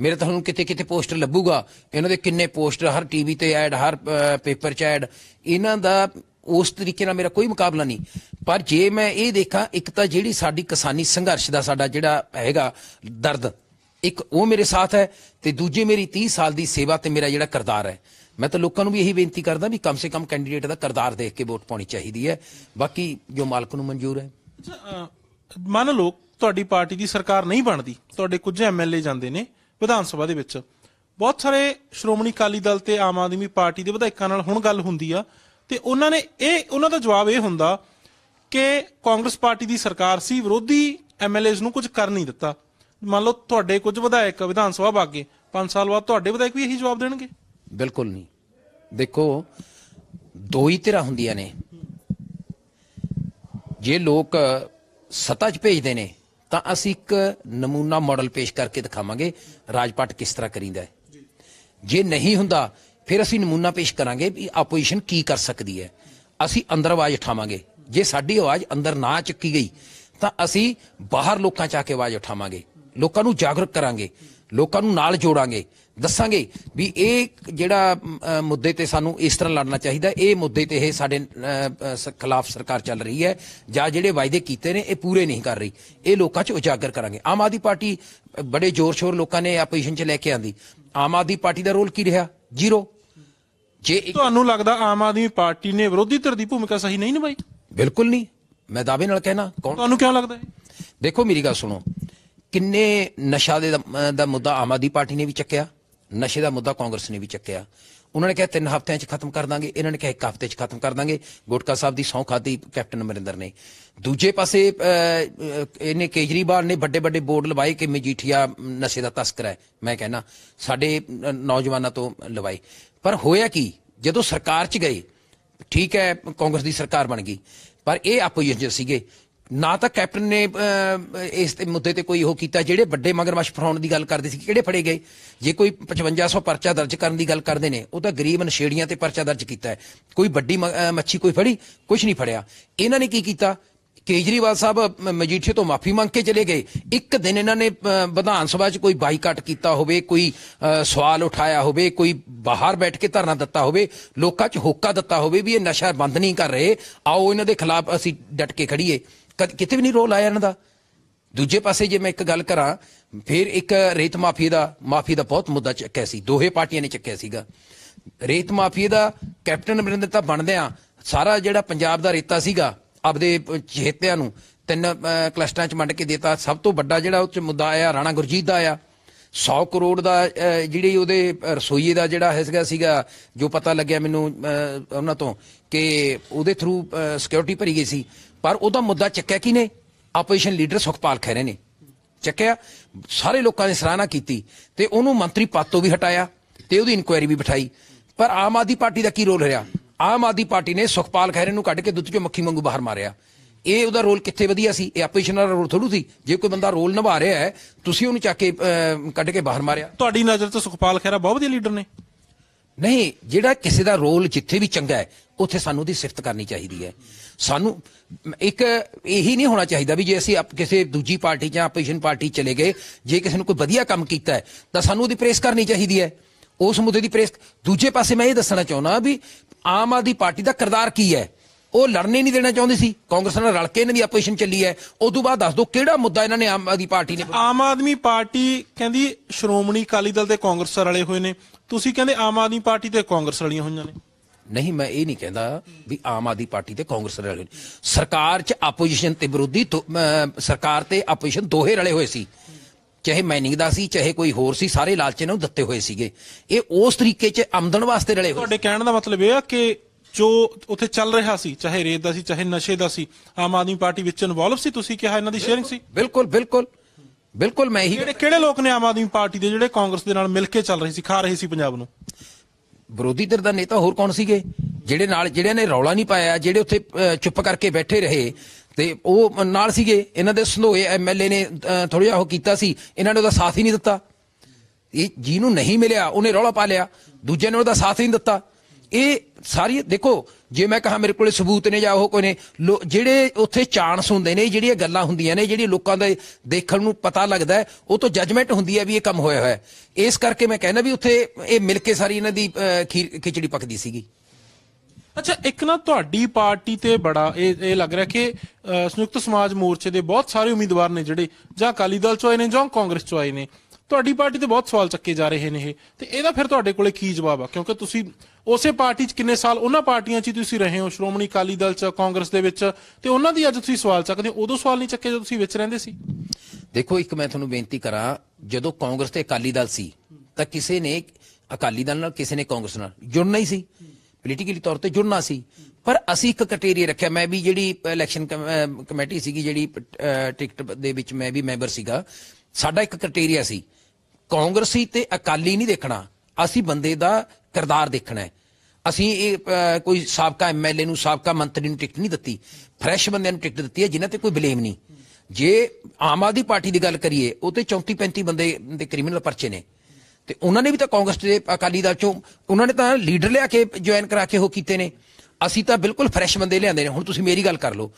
ਮੇਰੇ ਤੁਹਾਨੂੰ ਕਿਤੇ ਕਿਤੇ ਪੋਸਟਰ ਲੱਭੂਗਾ ਇਹਨਾਂ ਦੇ ਕਿੰਨੇ ਪੋਸਟਰ ਹਰ ਟੀਵੀ ਤੇ ਐਡ ਹਰ ਪੇਪਰ 'ਚ ਐਡ ਇਹਨਾਂ ਦਾ ਉਸ ਤਰੀਕੇ ਨਾਲ ਮੇਰਾ ਕੋਈ ਮੁਕਾਬਲਾ ਨਹੀਂ ਪਰ ਜੇ ਮੈਂ ਇਹ ਦੇਖਾਂ ਇੱਕ ਤਾਂ ਜਿਹੜੀ ਸਾਡੀ ਕਿਸਾਨੀ ਸੰਘਰਸ਼ ਦਾ ਸਾਡਾ ਜਿਹੜਾ ਹੈਗਾ ਦਰਦ ਇੱਕ ਉਹ ਮੇਰੇ ਸਾਥ ਹੈ ਤੇ ਦੂਜੇ ਮੇਰੀ 30 ਸਾਲ ਦੀ ਸੇਵਾ ਤੇ ਮੇਰਾ ਜਿਹੜਾ ਕਰਤਾਰ ਹੈ ਮੈਂ ਤਾਂ ਲੋਕਾਂ ਨੂੰ ਵੀ ਇਹੀ ਬੇਨਤੀ ਕਰਦਾ ਵੀ ਕਮ ਸੇ ਕਮ ਕੈਂਡੀਡੇਟ ਦਾ ਕਰਤਾਰ ਦੇਖ ਕੇ ਵੋਟ ਪਾਉਣੀ ਚਾਹੀਦੀ ਹੈ ਬਾਕੀ ਜੋ ਮਾਲਕ ਨੂੰ ਮਨਜ਼ੂਰ ਹੈ ਮੰਨ ਲਓ ਤੁਹਾਡੀ ਪਾਰਟੀ ਦੀ ਸਰਕਾਰ ਨਹੀਂ ਬਣਦੀ ਤੁਹਾਡੇ ਕੁਝ ਐਮਐਲਏ ਜਾਂਦੇ ਨੇ ਵਿਧਾਨ ਸਭਾ ਦੇ ਵਿੱਚ ਬਹੁਤ ਸਾਰੇ ਸ਼੍ਰੋਮਣੀ ਅਕਾਲੀ ਦਲ ਤੇ ਆਮ ਆਦਮੀ ਪਾਰਟੀ ਦੇ ਵਿਧਾਇਕਾਂ ਨਾਲ ਹੁਣ ਗੱਲ ਹੁੰਦੀ ਆ ਤੇ ਉਹਨਾਂ ਨੇ ਇਹ ਉਹਨਾਂ ਦਾ ਜਵਾਬ ਇਹ ਹੁੰਦਾ ਕਿ ਕਾਂਗਰਸ ਪਾਰਟੀ ਦੀ ਸਰਕਾਰ ਸੀ ਵਿਰੋਧੀ ਐਮਐਲਏਜ਼ ਨੂੰ ਕੁਝ ਕਰ ਨਹੀਂ ਦਿੱਤਾ ਮੰਨ ਲਓ ਤੁਹਾਡੇ ਕੁਝ ਵਿਧਾਇਕ ਵਿਧਾਨ ਸਭਾ ਬਾਗੇ 5 ਸਾਲ ਬਾਅਦ ਤੁਹਾਡੇ ਵਿਧਾਇਕ ਵੀ ਇਹੀ ਜਵਾਬ ਦੇਣਗੇ ਬਿਲਕੁਲ ਨਹੀਂ ਦੇਖੋ ਦੋ ਹੀ ਤਰ੍ਹਾਂ ਹੁੰਦੀਆਂ ਨੇ ਜੇ ਲੋਕ ਸੱਤਾ 'ਚ ਭੇਜਦੇ ਨੇ ਤਾਂ ਅਸੀਂ ਇੱਕ ਨਮੂਨਾ ਮਾਡਲ ਪੇਸ਼ ਕਰਕੇ ਦਿਖਾਵਾਂਗੇ ਰਾਜਪਾਟ ਕਿਸ ਤਰ੍ਹਾਂ ਕਰੀਂਦਾ ਹੈ ਜੇ ਨਹੀਂ ਹੁੰਦਾ ਫਿਰ ਅਸੀਂ ਨਮੂਨਾ ਪੇਸ਼ ਕਰਾਂਗੇ ਵੀ ਆਪੋਜੀਸ਼ਨ ਕੀ ਕਰ ਸਕਦੀ ਹੈ ਅਸੀਂ ਅੰਦਰ ਆਵਾਜ਼ ਉਠਾਵਾਂਗੇ ਜੇ ਸਾਡੀ ਆਵਾਜ਼ ਅੰਦਰ ਨਾ ਚੱਕੀ ਗਈ ਤਾਂ ਅਸੀਂ ਬਾਹਰ ਲੋਕਾਂ ਚਾ ਕੇ ਆਵਾਜ਼ ਉਠਾਵਾਂਗੇ ਲੋਕਾਂ ਨੂੰ ਜਾਗਰੂਕ ਕਰਾਂਗੇ ਲੋਕਾਂ ਨੂੰ ਨਾਲ ਜੋੜਾਂਗੇ ਦੱਸਾਂਗੇ ਵੀ ਇਹ ਜਿਹੜਾ ਮੁੱਦੇ ਤੇ ਸਾਨੂੰ ਇਸ ਤਰ੍ਹਾਂ ਲੜਨਾ ਚਾਹੀਦਾ ਇਹ ਮੁੱਦੇ ਤੇ ਇਹ ਸਾਡੇ ਖਿਲਾਫ ਸਰਕਾਰ ਚੱਲ ਰਹੀ ਹੈ ਜਾਂ ਜਿਹੜੇ ਵਾਅਦੇ ਕੀਤੇ ਨੇ ਇਹ ਪੂਰੇ ਨਹੀਂ ਕਰ ਰਹੀ ਇਹ ਲੋਕਾਂ 'ਚ ਉਜਾਗਰ ਕਰਾਂਗੇ ਆਮ ਆਦੀ ਪਾਰਟੀ ਬੜੇ ਜ਼ੋਰ-ਸ਼ੋਰ ਲੋਕਾਂ ਨੇ ਆਪੋਜੀਸ਼ਨ 'ਚ ਲੈ ਕੇ ਆਂਦੀ ਆਮ ਆਦੀ ਪਾਰਟੀ ਦਾ ਰੋਲ ਕੀ ਰਿਹਾ ਜ਼ੀਰੋ ਜੇ ਤੁਹਾਨੂੰ ਲੱਗਦਾ ਆਮ ਆਦਮੀ ਪਾਰਟੀ ਨੇ ਵਿਰੋਧੀ ਧਿਰ ਦੀ ਭੂਮਿਕਾ ਸਹੀ ਨਹੀਂ ਨਿਭਾਈ ਬਿਲਕੁਲ ਨਹੀਂ ਮੈਂ ਦਾਅਵੇ ਨਾਲ ਕਹਿਣਾ ਕੌਣ ਤੁਹਾਨੂੰ ਕਿਉਂ ਲੱਗਦਾ ਦੇਖੋ ਮੇਰੀ ਗੱਲ ਸੁਣੋ ਕਿੰਨੇ ਨਸ਼ਾ ਦੇ ਦਾ ਮੁੱਦਾ ਆਮ ਆਦਮੀ ਪਾਰਟੀ ਨੇ ਵੀ ਚੱਕਿਆ ਨਸ਼ੇ ਦਾ ਮੁੱਦਾ ਕਾਂਗਰਸ ਨੇ ਵੀ ਚੱਕਿਆ ਉਹਨਾਂ ਨੇ ਕਿਹਾ ਤਿੰਨ ਹਫ਼ਤਿਆਂ 'ਚ ਖਤਮ ਕਰ ਦਾਂਗੇ ਇਹਨਾਂ ਨੇ ਕਿਹਾ ਇੱਕ ਹਫ਼ਤੇ 'ਚ ਖਤਮ ਕਰ ਦਾਂਗੇ ਗੋਟਕਾ ਸਾਹਿਬ ਦੀ ਸੌਂ ਖਾਦੀ ਕੈਪਟਨ ਅਮਰਿੰਦਰ ਨੇ ਦੂਜੇ ਪਾਸੇ ਇਹਨੇ ਕੇਜਰੀਵਾਲ ਨੇ ਵੱਡੇ ਵੱਡੇ ਬੋਰਡ ਲਵਾਏ ਕਿ ਮਜੀਠੀਆ ਨਸ਼ੇ ਦਾ ਤਸਕਰ ਹੈ ਮੈਂ ਕਹਿੰਨਾ ਸਾਡੇ ਨੌਜਵਾਨਾਂ ਤੋਂ ਲਵਾਏ ਪਰ ਹੋਇਆ ਕੀ ਜਦੋਂ ਸਰਕਾਰ 'ਚ ਗਏ ਠੀਕ ਹੈ ਕਾਂਗਰਸ ਦੀ ਸਰਕਾਰ ਬਣ ਗਈ ਪਰ ਇਹ ਆਪੋਜੀਸ਼ਨ ਸੀਗੇ ਨਾ ਤਾਂ ਕੈਪਟਨ ਨੇ ਇਸ ਤੇ ਮੁੱਦੇ ਤੇ ਕੋਈ ਉਹ ਕੀਤਾ ਜਿਹੜੇ ਵੱਡੇ ਮਗਰਮੱਛ ਫੜਾਉਣ ਦੀ ਗੱਲ ਕਰਦੇ ਸੀ ਕਿਹੜੇ ਫੜੇ ਗਏ ਜੇ ਕੋਈ 5500 ਪਰਚਾ ਦਰਜ ਕਰਨ ਦੀ ਗੱਲ ਕਰਦੇ ਨੇ ਉਹ ਤਾਂ ਗਰੀਬ ਨਸ਼ੇੜੀਆਂ ਤੇ ਪਰਚਾ ਦਰਜ ਕੀਤਾ ਹੈ ਕੋਈ ਵੱਡੀ ਮੱਛੀ ਕੋਈ ਫੜੀ ਕੁਝ ਨਹੀਂ ਫੜਿਆ ਇਹਨਾਂ ਨੇ ਕੀ ਕੀਤਾ ਕੇਜਰੀਵਾਲ ਸਾਹਿਬ ਮਜੀਠੇ ਤੋਂ ਮਾਫੀ ਮੰਗ ਕੇ ਚਲੇ ਗਏ ਇੱਕ ਦਿਨ ਇਹਨਾਂ ਨੇ ਵਿਧਾਨ ਸਭਾ 'ਚ ਕੋਈ ਬਾਈਕਾਟ ਕੀਤਾ ਹੋਵੇ ਕੋਈ ਸਵਾਲ ਉਠਾਇਆ ਹੋਵੇ ਕੋਈ ਬਾਹਰ ਬੈਠ ਕੇ ਧਰਨਾ ਦਿੱਤਾ ਹੋਵੇ ਲੋਕਾਂ 'ਚ ਹੋਕਾ ਦਿੱਤਾ ਹੋਵੇ ਵੀ ਇਹ ਨਸ਼ਾ ਬੰਦ ਨਹੀਂ ਕਰ ਰਹੇ ਆਓ ਇਹਨਾਂ ਦੇ ਖਿਲਾਫ ਅਸੀਂ ਡਟ ਕੇ ਖੜੀਏ ਕਿਤੇ ਵੀ ਨਹੀਂ ਰੋਲ ਆਇਆ ਇਹਨਾਂ ਦਾ ਦੂਜੇ ਪਾਸੇ ਜੇ ਮੈਂ ਇੱਕ ਗੱਲ ਕਰਾਂ ਫਿਰ ਇੱਕ ਰੇਤ ਮਾਫੀਆ ਦਾ ਮਾਫੀ ਦਾ ਬਹੁਤ ਮੁੱਦਾ ਚੱਕਿਆ ਸੀ ਦੋਹੇ ਪਾਰਟੀਆਂ ਨੇ ਚੱਕਿਆ ਸੀਗਾ ਰੇਤ ਮਾਫੀਆ ਦਾ ਕੈਪਟਨ ਅਮਰਿੰਦਰ ਤਾਂ ਬਣਦੇ ਆ ਸਾਰਾ ਜਿਹੜਾ ਪੰਜਾਬ ਦਾ ਰੇਤਾ ਸੀਗਾ ਆਪਦੇ ਚਿਹਤਿਆਂ ਨੂੰ ਤਿੰਨ ਕਲਸਟਰਾਂ 'ਚ ਵੰਡ ਕੇ ਦਿੱਤਾ ਸਭ ਤੋਂ ਵੱਡਾ ਜਿਹੜਾ ਉਹ 'ਚ ਮੁੱਦਾ ਆਇਆ ਰਾਣਾ ਗੁਰਜੀਤ ਦਾ ਆਇਆ 100 ਕਰੋੜ ਦਾ ਜਿਹੜੀ ਉਹਦੇ ਰਸੋਈਏ ਦਾ ਜਿਹੜਾ ਹਿੱਸਾ ਸੀਗਾ ਜੋ ਪਤਾ ਲੱਗਿਆ ਮੈਨੂੰ ਉਹਨਾਂ ਤੋਂ ਕਿ ਉਹਦੇ ਥਰੂ ਸਿਕਿਉਰਿਟੀ ਭਰੀ ਗਈ ਸੀ ਪਰ ਉਹਦਾ ਮੁੱਦਾ ਚੱਕਿਆ ਕਿਨੇ ਆਪੋਜੀਸ਼ਨ ਲੀਡਰ ਸੁਖਪਾਲ ਖਹਿਰੇ ਨੇ ਚੱਕਿਆ ਸਾਰੇ ਲੋਕਾਂ ਨੇ ਸਰਾਹਨਾ ਕੀਤੀ ਤੇ ਉਹਨੂੰ ਮੰਤਰੀ ਪਦ ਤੋਂ ਵੀ ਹਟਾਇਆ ਤੇ ਉਹਦੀ ਇਨਕੁਆਇਰੀ ਵੀ ਬਿਠਾਈ ਪਰ ਆਮ ਆਦੀ ਪਾਰਟੀ ਦਾ ਕੀ ਰੋਲ ਰਿਹਾ ਆਮ ਆਦੀ ਪਾਰਟੀ ਨੇ ਸੁਖਪਾਲ ਖਹਿਰੇ ਨੂੰ ਕੱਢ ਕੇ ਦੁੱਧ ਚੋਂ ਮੱਖੀ ਵਾਂਗੂ ਬਾਹਰ ਮਾਰਿਆ ਇਹ ਉਹਦਾ ਰੋਲ ਕਿੱਥੇ ਵਧੀਆ ਸੀ ਇਹ ਆਪਰੇਸ਼ਨਾਂ ਦਾ ਰੋਲ ਥੋੜੂ ਸੀ ਜੇ ਕੋਈ ਬੰਦਾ ਰੋਲ ਨਿਭਾ ਰਿਹਾ ਹੈ ਤੁਸੀਂ ਉਹਨੂੰ ਚੱਕ ਕੇ ਕੱਢ ਕੇ ਬਾਹਰ ਮਾਰਿਆ ਤੁਹਾਡੀ ਨਜ਼ਰ ਤੋਂ ਸੁਖਪਾਲ ਖੈਰਾ ਬਹੁਤ ਵਧੀਆ ਲੀਡਰ ਨੇ ਨਹੀਂ ਜਿਹੜਾ ਕਿਸੇ ਦਾ ਰੋਲ ਜਿੱਥੇ ਵੀ ਚੰਗਾ ਹੈ ਉੱਥੇ ਸਾਨੂੰ ਉਹਦੀ ਸਿਫਤ ਕਰਨੀ ਚਾਹੀਦੀ ਹੈ ਸਾਨੂੰ ਇੱਕ ਇਹੀ ਨਹੀਂ ਹੋਣਾ ਚਾਹੀਦਾ ਵੀ ਜੇ ਅਸੀਂ ਕਿਸੇ ਦੂਜੀ ਪਾਰਟੀ ਜਾਂ ਆਪੋਜੀਸ਼ਨ ਪਾਰਟੀ ਚਲੇ ਗਏ ਜੇ ਕਿਸੇ ਨੇ ਕੋਈ ਵਧੀਆ ਕੰਮ ਕੀਤਾ ਹੈ ਤਾਂ ਸਾਨੂੰ ਉਹਦੀ ਪ੍ਰੇਸ ਕਰਨੀ ਚਾਹੀਦੀ ਹੈ ਉਸ ਮੁੱਦੇ ਦੀ ਪ੍ਰੇਸ ਦੂਜੇ ਪਾਸੇ ਮੈਂ ਇਹ ਦੱਸਣਾ ਚਾਹੁੰਦਾ ਵੀ ਆਮ ਆਦੀ ਪਾਰਟੀ ਦਾ ਕਿਰਦਾਰ ਕੀ ਹੈ ਉਹ ਲੜਨੇ ਨਹੀਂ ਦੇਣਾ ਚਾਹੁੰਦੀ ਸੀ ਕਾਂਗਰਸ ਨਾਲ ਰਲ ਕੇ ਇਹਨਾਂ ਦੀ ਆਪੋਜੀਸ਼ਨ ਚੱਲੀ ਹੈ ਉਸ ਤੋਂ ਬਾਅਦ ਦੱਸ ਦਿਓ ਕਿਹੜਾ ਮੁੱਦਾ ਇਹਨਾਂ ਨੇ ਆਮ ਆਦਮੀ ਪਾਰਟੀ ਨੇ ਆਮ ਆਦਮੀ ਪਾਰਟੀ ਕਹਿੰਦੀ ਸ਼੍ਰੋਮਣੀ ਅਕਾਲੀ ਦਲ ਤੇ ਕਾਂਗਰਸ ਰਲੇ ਹੋਏ ਨੇ ਤੁਸੀਂ ਕਹਿੰਦੇ ਆਮ ਆਦਮੀ ਪਾਰਟੀ ਤੇ ਕਾਂਗਰਸ ਰਲੀਆਂ ਹੋਈਆਂ ਨੇ ਨਹੀਂ ਮੈਂ ਇਹ ਨਹੀਂ ਕਹਿੰਦਾ ਵੀ ਆਮ ਆਦਮੀ ਪਾਰਟੀ ਤੇ ਕਾਂਗਰਸ ਰਲੇ ਹੋਏ ਸਰਕਾਰ 'ਚ ਆਪੋਜੀਸ਼ਨ ਤੇ ਵਿਰੋਧੀ ਸਰਕਾਰ ਤੇ ਆਪੋਜੀਸ਼ਨ ਦੋਹੇ ਰਲੇ ਹੋਏ ਸੀ ਚਾਹੇ ਮੈਨਿੰਗ ਦਾ ਸੀ ਚਾਹੇ ਕੋਈ ਹੋਰ ਸੀ ਸਾਰੇ ਲਾਲਚੇ ਨੂੰ ਦਿੱਤੇ ਹੋਏ ਸੀਗੇ ਇਹ ਉਸ ਤਰੀਕੇ 'ਚ ਆਮਦਨ ਵਾਸਤੇ ਰਲੇ ਹੋਏ ਤੁਹਾਡੇ ਕਹਿਣ ਦਾ ਮਤਲਬ ਇਹ ਆ ਕਿ ਜੋ ਉੱਥੇ ਚੱਲ ਰਿਹਾ ਸੀ ਚਾਹੇ ਰੇਤ ਦਾ ਸੀ ਚਾਹੇ ਨਸ਼ੇ ਦਾ ਸੀ ਆਮ ਆਦਮੀ ਪਾਰਟੀ ਵਿੱਚ ਇਨਵੋਲਵ ਸੀ ਤੁਸੀਂ ਕਿਹਾ ਇਹਨਾਂ ਦੀ ਸ਼ੇਅਰਿੰਗ ਸੀ ਬਿਲਕੁਲ ਬਿਲਕੁਲ ਬਿਲਕੁਲ ਮੈਂ ਇਹੀ ਜਿਹੜੇ ਕਿਹੜੇ ਲੋਕ ਨੇ ਆਮ ਆਦਮੀ ਪਾਰਟੀ ਦੇ ਜਿਹੜੇ ਕਾਂਗਰਸ ਦੇ ਨਾਲ ਮਿਲ ਕੇ ਚੱਲ ਰਹੇ ਸੀ ਖਾ ਰਹੇ ਸੀ ਪੰਜਾਬ ਨੂੰ ਵਿਰੋਧੀ ਧਿਰ ਦਾ ਨੇਤਾ ਹੋਰ ਕੌਣ ਸੀਗੇ ਜਿਹੜੇ ਨਾਲ ਜਿਹੜਿਆਂ ਨੇ ਰੌਲਾ ਨਹੀਂ ਪਾਇਆ ਜਿਹੜੇ ਉੱਥੇ ਚੁੱਪ ਕਰਕੇ ਬੈਠੇ ਰਹੇ ਤੇ ਉਹ ਨਾਲ ਸੀਗੇ ਇਹਨਾਂ ਦੇ ਸੰਧੋਏ ਐਮਐਲਏ ਨੇ ਥੋੜਾ ਜਿਹਾ ਉਹ ਕੀਤਾ ਸੀ ਇਹਨਾਂ ਨੇ ਉਹਦਾ ਸਾਥ ਹੀ ਨਹੀਂ ਦਿੱਤਾ ਇਹ ਜੀ ਨੂੰ ਨਹੀਂ ਮਿਲਿਆ ਉਹਨੇ ਰੌਲਾ ਪਾ ਲਿਆ ਦੂਜੇ ਨੇ ਉਹਦਾ ਸਾਥ ਹੀ ਨਹੀਂ ਦਿੱਤਾ ਇਹ ਸਾਰੀ ਦੇਖੋ ਜੇ ਮੈਂ ਕਹਾ ਮੇਰੇ ਕੋਲੇ ਸਬੂਤ ਨੇ ਜਾਂ ਉਹ ਕੋਈ ਨੇ ਜਿਹੜੇ ਉੱਥੇ ਚਾਂਸ ਹੁੰਦੇ ਨੇ ਜਿਹੜੀਆਂ ਗੱਲਾਂ ਹੁੰਦੀਆਂ ਨੇ ਜਿਹੜੀ ਲੋਕਾਂ ਦੇ ਦੇਖਣ ਨੂੰ ਪਤਾ ਲੱਗਦਾ ਉਹ ਤੋਂ ਜਜਮੈਂਟ ਹੁੰਦੀ ਹੈ ਵੀ ਇਹ ਕੰਮ ਹੋਇਆ ਹੋਇਆ ਇਸ ਕਰਕੇ ਮੈਂ ਕਹਿੰਦਾ ਵੀ ਉੱਥੇ ਇਹ ਮਿਲ ਕੇ ਸਾਰੀ ਇਹਨਾਂ ਦੀ ਖਿਚੜੀ ਪੱਕਦੀ ਸੀਗੀ ਅੱਛਾ ਇੱਕ ਨਾ ਤੁਹਾਡੀ ਪਾਰਟੀ ਤੇ ਬੜਾ ਇਹ ਇਹ ਲੱਗ ਰਿਹਾ ਕਿ ਸੰਯੁਕਤ ਸਮਾਜ ਮੋਰਚੇ ਦੇ ਬਹੁਤ ਸਾਰੇ ਉਮੀਦਵਾਰ ਨੇ ਜਿਹੜੇ ਜਾਂ ਅਕਾਲੀ ਦਲ ਚੋਂ ਆਏ ਨੇ ਜਾਂ ਕਾਂਗਰਸ ਚੋਂ ਆਏ ਨੇ ਤੁਹਾਡੀ ਪਾਰਟੀ ਤੇ ਬਹੁਤ ਸਵਾਲ ਚੱਕੇ ਜਾ ਰਹੇ ਨੇ ਇਹ ਤੇ ਇਹਦਾ ਫਿਰ ਤੁਹਾਡੇ ਕੋਲੇ ਕੀ ਜਵਾਬ ਆ ਕਿਉਂਕਿ ਤੁਸੀਂ ਉਸੇ ਪਾਰਟੀ 'ਚ ਕਿੰਨੇ ਸਾਲ ਉਹਨਾਂ ਪਾਰਟੀਆਂ 'ਚ ਤੁਸੀਂ ਰਹੇ ਹੋ ਸ਼੍ਰੋਮਣੀ ਅਕਾਲੀ ਦਲ 'ਚ ਕਾਂਗਰਸ ਦੇ ਵਿੱਚ ਤੇ ਉਹਨਾਂ ਦੀ ਅੱਜ ਤੁਸੀਂ ਸਵਾਲ ਚੱਕਦੇ ਹੋ ਉਦੋਂ ਸਵਾਲ ਨਹੀਂ ਚੱਕੇ ਜਦੋਂ ਤੁਸੀਂ ਵਿੱਚ ਰਹਿੰਦੇ ਸੀ ਦੇਖੋ ਇੱਕ ਮੈਂ ਤੁਹਾਨੂੰ ਬੇਨਤੀ ਕਰਾਂ ਜਦੋਂ ਕਾਂਗਰਸ ਤੇ ਅਕਾਲੀ ਦਲ ਸੀ ਤਾਂ ਕਿਸੇ ਨੇ ਅਕਾਲੀ ਦਲ ਨਾਲ ਕਿਸੇ ਨੇ ਕਾਂਗਰਸ ਨਾਲ ਜੁੜਨਾ ਹੀ ਸੀ ਪੋਲੀਟੀਕਲੀ ਤੌਰ ਤੇ ਜੁੜਨਾ ਸੀ ਪਰ ਅਸੀਂ ਇੱਕ ਕਟੇਰੀਆ ਰੱਖਿਆ ਮੈਂ ਵੀ ਜਿਹੜੀ ਇਲੈਕਸ਼ਨ ਕਮੇਟੀ ਸੀਗੀ ਜਿਹੜੀ ਟਿਕਟ ਦੇ ਵਿੱਚ ਮੈਂ ਵੀ ਮੈਂਬਰ ਸੀਗਾ ਸਾਡਾ ਇੱਕ ਕਟੇਰੀਆ ਸੀ ਕਾਂਗਰਸੀ ਤੇ ਅਕਾਲੀ ਨਹੀਂ ਦੇਖਣਾ ਅਸੀਂ ਬੰਦੇ ਦਾ ਕਿਰਦਾਰ ਦੇਖਣਾ ਹੈ ਅਸੀਂ ਇਹ ਕੋਈ ਸਾਬਕਾ ਐਮਐਲਏ ਨੂੰ ਸਾਬਕਾ ਮੰਤਰੀ ਨੂੰ ਟਿਕਟ ਨਹੀਂ ਦਿੱਤੀ ਫਰੈਸ਼ ਬੰਦਿਆਂ ਨੂੰ ਟਿਕਟ ਦਿੱਤੀ ਹੈ ਜਿਨ੍ਹਾਂ ਤੇ ਕੋਈ ਬਲੇਮ ਨਹੀਂ ਜੇ ਆਮ ਆਦਮੀ ਪਾਰਟੀ ਦੀ ਗੱਲ ਕਰੀਏ ਉਹ ਤੇ 34 35 ਬੰਦੇ ਦੇ ਕ੍ਰਿਮੀਨਲ ਪਰਚੇ ਨੇ ਤੇ ਉਹਨਾਂ ਨੇ ਵੀ ਤਾਂ ਕਾਂਗਰਸ ਦੇ ਅਕਾਲੀ ਦਲ ਚੋਂ ਉਹਨਾਂ ਨੇ ਤਾਂ ਲੀਡਰ ਲਿਆ ਕੇ ਜੁਆਇਨ ਕਰਾ ਕੇ ਉਹ ਕੀਤੇ ਨੇ ਅਸੀਂ ਤਾਂ ਬਿਲਕੁਲ ਫਰੈਸ਼ ਬੰਦੇ ਲਿਆਂਦੇ ਨੇ ਹੁਣ ਤੁਸੀਂ ਮੇਰੀ ਗੱਲ ਕਰ ਲਓ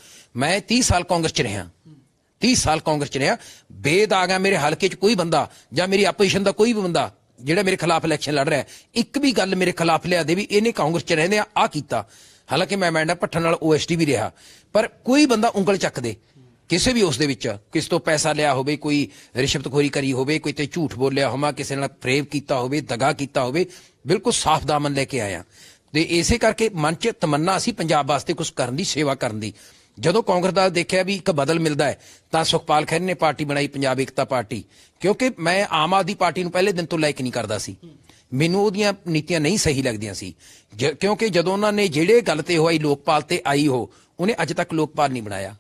ਮੈਂ 30 ਸਾਲ ਕਾਂਗਰਸ 'ਚ ਰਿਹਾ 30 ਸਾਲ ਕਾਂਗਰਸ 'ਚ ਰਿਹਾ ਬੇਦਾਗਾ ਮੇਰੇ ਹਲਕੇ 'ਚ ਕੋਈ ਬੰਦਾ ਜਾਂ ਮੇਰੀ ਆਪੋਜੀਸ਼ਨ ਦਾ ਕੋਈ ਵੀ ਬੰਦਾ ਜਿਹੜਾ ਮੇਰੇ ਖਿਲਾਫ ਇਲੈਕਸ਼ਨ ਲੜ ਰਿਹਾ ਇੱਕ ਵੀ ਗੱਲ ਮੇਰੇ ਖਿਲਾਫ ਲਿਆ ਦੇ ਵੀ ਇਹਨੇ ਕਾਂਗਰਸ 'ਚ ਰਹਿੰਦੇ ਆ ਆ ਕੀਤਾ ਹਾਲਾਂਕਿ ਮੈਂ ਮੈਂਡਾ ਪੱਠਣ ਨਾਲ ਓਐਸਟੀ ਵੀ ਰਿਹਾ ਪਰ ਕੋਈ ਬੰਦਾ ਉਂਗਲ ਚੱਕ ਦੇ ਕਿਸੇ ਵੀ ਉਸ ਦੇ ਵਿੱਚ ਕਿਸ ਤੋਂ ਪੈਸਾ ਲਿਆ ਹੋਵੇ ਕੋਈ ਰਿਸ਼ਵਤਖੋਰੀ ਕਰੀ ਹੋਵੇ ਕੋਈ ਤੇ ਝੂਠ ਬੋਲਿਆ ਹੋਵੇ ਕਿਸੇ ਨਾਲ ਫਰੇਵ ਕੀਤਾ ਹੋਵੇ ਦਗਾ ਕੀਤਾ ਹੋਵੇ ਬਿਲਕੁਲ ਸਾਫ਼ ਦਾਮਨ ਲੈ ਕੇ ਆਇਆ ਤੇ ਇਸੇ ਕਰਕੇ ਮਨ 'ਚ ਤਮੰਨਾ ਸੀ ਪੰਜਾਬ ਵਾਸਤੇ ਕੁਝ ਕਰਨ ਦੀ ਸੇਵਾ ਕਰਨ ਦੀ ਜਦੋਂ ਕਾਂਗਰਸ ਦਾ ਦੇਖਿਆ ਵੀ ਇੱਕ ਬਦਲ ਮਿਲਦਾ ਹੈ ਤਾਂ ਸੁਖਪਾਲ ਖੈਰ ਨੇ ਪਾਰਟੀ ਬਣਾਈ ਪੰਜਾਬ ਇਕਤਾ ਪਾਰਟੀ ਕਿਉਂਕਿ ਮੈਂ ਆਮ ਆਦੀ ਪਾਰਟੀ ਨੂੰ ਪਹਿਲੇ ਦਿਨ ਤੋਂ ਲਾਈਕ ਨਹੀਂ ਕਰਦਾ ਸੀ ਮੈਨੂੰ ਉਹਦੀਆਂ ਨੀਤੀਆਂ ਨਹੀਂ ਸਹੀ ਲੱਗਦੀਆਂ ਸੀ ਕਿਉਂਕਿ ਜਦੋਂ ਉਹਨਾਂ ਨੇ ਜਿਹੜੇ ਗੱਲ ਤੇ ਹੋਈ ਲੋਕਪਾਲ ਤੇ ਆਈ ਹੋ ਉਹਨੇ ਅੱਜ ਤੱਕ ਲੋਕਪਾਲ ਨਹੀਂ ਬਣਾਇਆ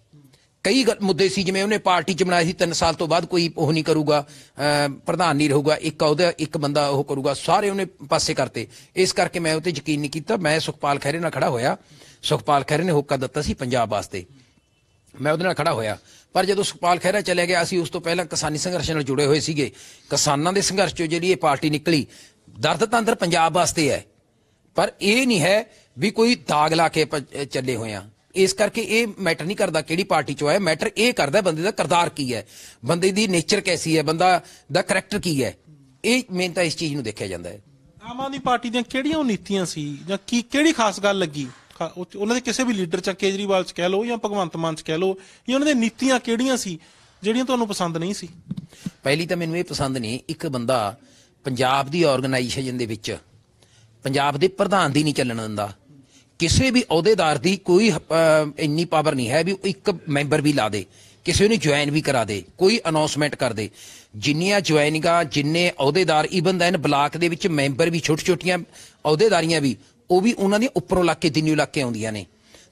ਕਈ ਮੁੱਦੇ ਸੀ ਜਿਵੇਂ ਉਹਨੇ ਪਾਰਟੀ ਚ ਬਣਾਇਆ ਸੀ 3 ਸਾਲ ਤੋਂ ਬਾਅਦ ਕੋਈ ਉਹ ਨਹੀਂ ਕਰੂਗਾ ਪ੍ਰਧਾਨ ਨਹੀਂ ਰਹੂਗਾ ਇੱਕ ਉਹਦਾ ਇੱਕ ਬੰਦਾ ਉਹ ਕਰੂਗਾ ਸਾਰੇ ਉਹਨੇ ਪਾਸੇ ਕਰਤੇ ਇਸ ਕਰਕੇ ਮੈਂ ਉਹ ਤੇ ਯਕੀਨ ਨਹੀਂ ਕੀਤਾ ਮੈਂ ਸੁਖਪਾਲ ਖੈਰੇ ਨਾਲ ਖੜਾ ਹੋਇਆ ਸੁਖਪਾਲ ਖਹਿਰੇ ਨੇ ਹੁੱਕਾ ਦਿੱਤਾ ਸੀ ਪੰਜਾਬ ਵਾਸਤੇ ਮੈਂ ਉਹਦੇ ਨਾਲ ਖੜਾ ਹੋਇਆ ਪਰ ਜਦੋਂ ਸੁਖਪਾਲ ਖਹਿਰਾ ਚਲੇ ਗਿਆ ਅਸੀਂ ਉਸ ਤੋਂ ਪਹਿਲਾਂ ਕਿਸਾਨੀ ਸੰਘਰਸ਼ ਨਾਲ ਜੁੜੇ ਹੋਏ ਸੀਗੇ ਕਿਸਾਨਾਂ ਦੇ ਸੰਘਰਸ਼ ਚੋਂ ਜਿਹੜੀ ਇਹ ਪਾਰਟੀ ਨਿਕਲੀ ਦਰਦ ਤਾਂ ਅੰਦਰ ਪੰਜਾਬ ਵਾਸਤੇ ਹੈ ਪਰ ਇਹ ਨਹੀਂ ਹੈ ਵੀ ਕੋਈ ਦਾਗ ਲਾ ਕੇ ਚੱਲੇ ਹੋਏ ਆ ਇਸ ਕਰਕੇ ਇਹ ਮੈਟਰ ਨਹੀਂ ਕਰਦਾ ਕਿਹੜੀ ਪਾਰਟੀ ਚੋਂ ਆਇਆ ਮੈਟਰ ਇਹ ਕਰਦਾ ਬੰਦੇ ਦਾ ਕਰਦਾਰ ਕੀ ਹੈ ਬੰਦੇ ਦੀ ਨੇਚਰ ਕੈਸੀ ਹੈ ਬੰਦਾ ਦਾ ਕੈਰੈਕਟਰ ਕੀ ਹੈ ਇਹ ਮੇਨ ਤਾਂ ਇਸ ਚੀਜ਼ ਨੂੰ ਦੇਖਿਆ ਜਾਂਦਾ ਹੈ ਆਮ ਆਦਮੀ ਪਾਰਟੀ ਦੀਆਂ ਕਿਹੜੀਆਂ ਨੀਤੀਆਂ ਸੀ ਜਾਂ ਕੀ ਕਿਹੜੀ ਖਾਸ ਗੱਲ ਲੱਗੀ ਉਹਨਾਂ ਦੇ ਕਿਸੇ ਵੀ ਲੀਡਰ ਚ ਕੇਜਰੀਵਾਲ ਚ ਕਹਿ ਲਓ ਜਾਂ ਭਗਵੰਤ ਮਾਨ ਚ ਕਹਿ ਲਓ ਇਹ ਉਹਨਾਂ ਦੇ ਨੀਤੀਆਂ ਕਿਹੜੀਆਂ ਸੀ ਜਿਹੜੀਆਂ ਤੁਹਾਨੂੰ ਪਸੰਦ ਨਹੀਂ ਸੀ ਪਹਿਲੀ ਤਾਂ ਮੈਨੂੰ ਇਹ ਪਸੰਦ ਨਹੀਂ ਇੱਕ ਬੰਦਾ ਪੰਜਾਬ ਦੀ ਆਰਗੇਨਾਈਜੇਸ਼ਨ ਦੇ ਵਿੱਚ ਪੰਜਾਬ ਦੇ ਪ੍ਰਧਾਨ ਦੀ ਨਹੀਂ ਚੱਲਣ ਦਿੰਦਾ ਕਿਸੇ ਵੀ ਅਹੁਦੇਦਾਰ ਦੀ ਕੋਈ ਇੰਨੀ ਪਾਵਰ ਨਹੀਂ ਹੈ ਵੀ ਇੱਕ ਮੈਂਬਰ ਵੀ ਲਾ ਦੇ ਕਿਸੇ ਨੂੰ ਜੁਆਇਨ ਵੀ ਕਰਾ ਦੇ ਕੋਈ ਅਨਾਉਂਸਮੈਂਟ ਕਰ ਦੇ ਜਿੰਨੀਆਂ ਜੁਆਇਨਿੰਗਾਂ ਜਿੰਨੇ ਅਹੁਦੇਦਾਰ ਇਵਨ ਦੈਨ ਬਲਾਕ ਦੇ ਵਿੱਚ ਮੈਂਬਰ ਵੀ ਛੋਟ ਛੋਟੀਆਂ ਅਹੁਦੇਦਾਰੀਆਂ ਵੀ ਉਹ ਵੀ ਉਹਨਾਂ ਦੀਆਂ ਉੱਪਰੋਂ ਇਲਾਕੇ ਲਾ ਇਲਾਕੇ ਆਉਂਦੀਆਂ ਨੇ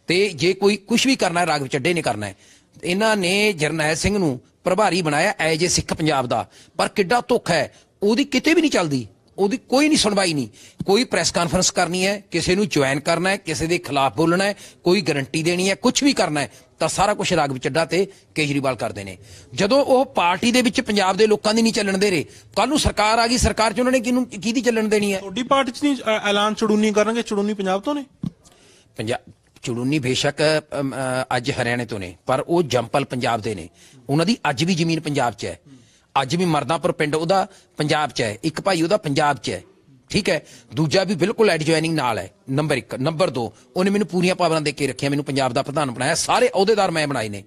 ਤੇ ਜੇ ਕੋਈ ਕੁਝ ਵੀ ਕਰਨਾ ਹੈ ਰਾਗ ਚੱਡੇ ਨੇ ਕਰਨਾ ਹੈ ਇਹਨਾਂ ਨੇ ਜਰਨੈਲ ਸਿੰਘ ਨੂੰ ਪ੍ਰਭਾਰੀ ਬਣਾਇਆ ਐਜ ਏ ਸਿੱਖ ਪੰਜਾਬ ਦਾ ਪਰ ਕਿੱਡਾ ਧੋਖਾ ਹੈ ਉਹਦੀ ਕਿਤੇ ਵੀ ਨਹੀਂ ਚੱਲਦੀ ਉਹਦੀ ਕੋਈ ਨਹੀਂ ਸੁਣਵਾਈ ਨਹੀਂ ਕੋਈ ਪ੍ਰੈਸ ਕਾਨਫਰੰਸ ਕਰਨੀ ਹੈ ਕਿਸੇ ਨੂੰ ਜੁਆਇਨ ਕਰਨਾ ਹੈ ਕਿਸੇ ਦੇ ਖਿਲਾਫ ਬੋਲਣਾ ਹੈ ਕੋਈ ਗਾਰੰਟੀ ਦੇਣੀ ਹੈ ਕੁਝ ਵੀ ਕਰਨਾ ਹੈ ਤਾਂ ਸਾਰਾ ਕੁਝ ਵਿੱਚ ਚੱਡਾ ਤੇ ਕੇਜਰੀਵਾਲ ਕਰਦੇ ਨੇ ਜਦੋਂ ਉਹ ਪਾਰਟੀ ਦੇ ਵਿੱਚ ਪੰਜਾਬ ਦੇ ਲੋਕਾਂ ਦੀ ਨਹੀਂ ਚੱਲਣ ਦੇ ਰੇ ਕੱਲ ਨੂੰ ਸਰਕਾਰ ਆ ਗਈ ਸਰਕਾਰ 'ਚ ਉਹਨਾਂ ਨੇ ਕਿਹਨੂੰ ਕਿਹਦੀ ਚੱਲਣ ਦੇਣੀ ਹੈ ਤੁਹਾਡੀ ਪਾਰਟੀ 'ਚ ਨਹੀਂ ਐਲਾਨ ਚੜੂਨੀ ਕਰਨਗੇ ਚੜੂਨੀ ਪੰਜਾਬ ਤੋਂ ਨੇ ਪੰਜਾਬ ਚੜੂਨੀ ਬੇਸ਼ੱਕ ਅੱਜ ਹਰਿਆਣੇ ਤੋਂ ਨੇ ਪਰ ਉਹ ਜੰਪਲ ਪੰਜਾਬ ਦੇ ਨੇ ਉਹਨਾਂ ਦੀ ਅੱਜ ਵੀ ਜ਼ਮੀਨ ਪੰਜਾਬ 'ਚ ਹੈ ਅੱਜ ਵੀ ਮਰਦਾਪੁਰ ਪਿੰਡ ਉਹਦਾ ਪੰਜਾਬ 'ਚ ਹੈ ਇੱਕ ਭਾਈ ਉਹਦਾ ਪੰਜਾਬ 'ਚ ਹੈ ਠੀਕ ਹੈ ਦੂਜਾ ਵੀ ਬਿਲਕੁਲ ਐਡਜੋਇਨਿੰਗ ਨਾਲ ਹੈ ਨੰਬਰ 1 ਨੰਬਰ 2 ਉਹਨੇ ਮੈਨੂੰ ਪੂਰੀਆਂ ਪਾਵਰਾਂ ਦੇ ਕੇ ਰੱਖਿਆ ਮੈਨੂੰ ਪੰਜਾਬ ਦਾ ਪ੍ਰਧਾਨ ਬਣਾਇਆ ਸਾਰੇ ਅਹੁਦੇਦਾਰ ਮੈਂ ਬਣਾਏ ਨੇ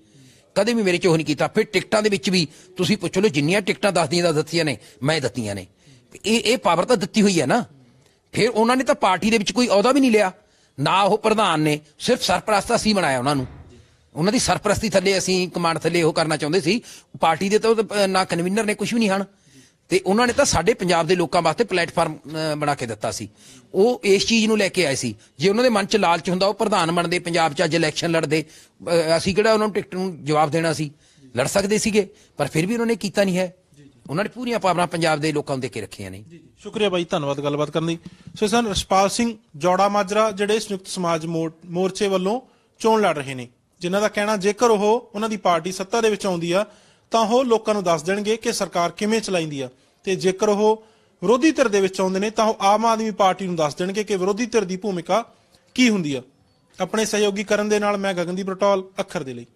ਕਦੇ ਵੀ ਮੇਰੇ ਚੋਂ ਨਹੀਂ ਕੀਤਾ ਫਿਰ ਟਿਕਟਾਂ ਦੇ ਵਿੱਚ ਵੀ ਤੁਸੀਂ ਪੁੱਛ ਲਓ ਜਿੰਨੀਆਂ ਟਿਕਟਾਂ ਦੱਸਦੀਆਂ ਦਾ ਦਿੱਤੀਆਂ ਨੇ ਮੈਂ ਦਿੱਤੀਆਂ ਨੇ ਇਹ ਇਹ ਪਾਵਰ ਤਾਂ ਦਿੱਤੀ ਹੋਈ ਹੈ ਨਾ ਫਿਰ ਉਹਨਾਂ ਨੇ ਤਾਂ ਪਾਰਟੀ ਦੇ ਵਿੱਚ ਕੋਈ ਅਹੁਦਾ ਵੀ ਨਹੀਂ ਲਿਆ ਨਾ ਉਹ ਪ੍ਰਧਾਨ ਨੇ ਸਿਰਫ ਸਰਪ੍ਰਸਤਾ ਸੀ ਬਣਾਇਆ ਉਹਨਾਂ ਨੂੰ ਉਹਨਾਂ ਦੀ ਸਰਪ੍ਰਸਤੀ ਥੱਲੇ ਅਸੀਂ ਕਮਾਂਡ ਥੱਲੇ ਉਹ ਕਰਨਾ ਚਾਹੁੰਦੇ ਸੀ ਪਾਰਟੀ ਦੇ ਤਾਂ ਨਾ ਕਨਵੀਨਰ ਨੇ ਕੁਝ ਵੀ ਨਹੀਂ ਹਨ ਤੇ ਉਹਨਾਂ ਨੇ ਤਾਂ ਸਾਡੇ ਪੰਜਾਬ ਦੇ ਲੋਕਾਂ ਵਾਸਤੇ ਪਲੇਟਫਾਰਮ ਬਣਾ ਕੇ ਦਿੱਤਾ ਸੀ ਉਹ ਇਸ ਚੀਜ਼ ਨੂੰ ਲੈ ਕੇ ਆਏ ਸੀ ਜੇ ਉਹਨਾਂ ਦੇ ਮਨ 'ਚ ਲਾਲਚ ਹੁੰਦਾ ਉਹ ਪ੍ਰਧਾਨ ਬਣਦੇ ਪੰਜਾਬ 'ਚ ਅੱਜ ਇਲੈਕਸ਼ਨ ਲੜਦੇ ਅਸੀਂ ਕਿਹੜਾ ਉਹਨਾਂ ਨੂੰ ਟਿਕਟ ਨੂੰ ਜਵਾਬ ਦੇਣਾ ਸੀ ਲੜ ਸਕਦੇ ਸੀਗੇ ਪਰ ਫਿਰ ਵੀ ਉਹਨਾਂ ਨੇ ਕੀਤਾ ਨਹੀਂ ਹੈ ਉਹਨਾਂ ਨੇ ਪੂਰੀਆਂ ਪਾਵਰਾਂ ਪੰਜਾਬ ਦੇ ਲੋਕਾਂ ਨੂੰ ਦੇ ਕੇ ਰੱਖੀਆਂ ਨੇ ਸ਼ੁਕਰੀਆ ਬਾਈ ਧੰਨਵਾਦ ਗੱਲਬਾਤ ਕਰਨ ਲਈ ਸੋ ਸਨ ਰਸਪਾਲ ਸਿੰਘ ਜੋੜਾ ਮਾਜਰਾ ਜਿਹੜੇ ਸੰਯੁਕਤ ਸਮਾਜ ਮੋਰਚੇ ਵੱਲੋਂ ਚੋਣ ਲੜ ਰਹੇ ਨੇ ਜਿਨ੍ਹਾਂ ਦਾ ਕਹਿਣਾ ਜੇਕਰ ਉਹ ਉਹਨਾਂ ਦੀ ਪਾਰਟੀ ਸੱਤਾ ਦੇ ਵਿੱਚ ਆਉਂਦੀ ਆ ਤਾਂ ਉਹ ਲੋਕਾਂ ਨੂੰ ਦੱਸ ਦੇਣਗੇ ਕਿ ਸਰਕਾਰ ਕਿਵੇਂ ਚਲਾਈਂਦੀ ਆ ਤੇ ਜੇਕਰ ਉਹ ਵਿਰੋਧੀ ਧਿਰ ਦੇ ਵਿੱਚ ਆਉਂਦੇ ਨੇ ਤਾਂ ਉਹ ਆਮ ਆਦਮੀ ਪਾਰਟੀ ਨੂੰ ਦੱਸ ਦੇਣਗੇ ਕਿ ਵਿਰੋਧੀ ਧਿਰ ਦੀ ਭੂਮਿਕਾ ਕੀ ਹੁੰਦੀ ਆ ਆਪਣੇ ਸਹਿਯੋਗੀ ਕਰਨ ਦੇ ਨਾਲ ਮੈਂ ਗਗਨਦੀਪ ਰਟੋਲ ਅੱਖਰ ਦੇ ਲਈ